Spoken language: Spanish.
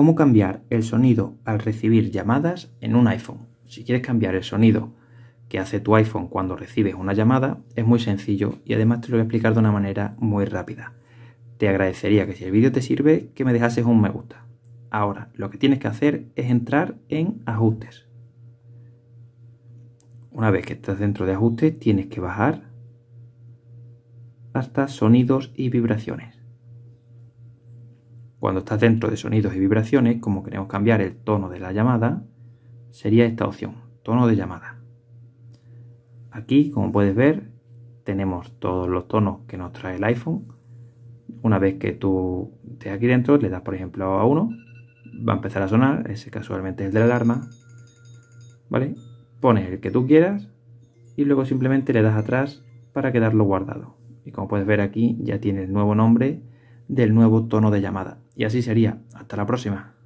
cómo cambiar el sonido al recibir llamadas en un iPhone. Si quieres cambiar el sonido que hace tu iPhone cuando recibes una llamada, es muy sencillo y además te lo voy a explicar de una manera muy rápida. Te agradecería que si el vídeo te sirve, que me dejases un me gusta. Ahora, lo que tienes que hacer es entrar en ajustes. Una vez que estás dentro de ajustes, tienes que bajar hasta sonidos y vibraciones. Cuando estás dentro de sonidos y vibraciones, como queremos cambiar el tono de la llamada, sería esta opción, tono de llamada. Aquí, como puedes ver, tenemos todos los tonos que nos trae el iPhone. Una vez que tú estés aquí dentro, le das por ejemplo a uno, va a empezar a sonar, ese casualmente es el de la alarma, ¿vale? Pones el que tú quieras y luego simplemente le das atrás para quedarlo guardado. Y como puedes ver aquí, ya tiene el nuevo nombre del nuevo tono de llamada. Y así sería. Hasta la próxima.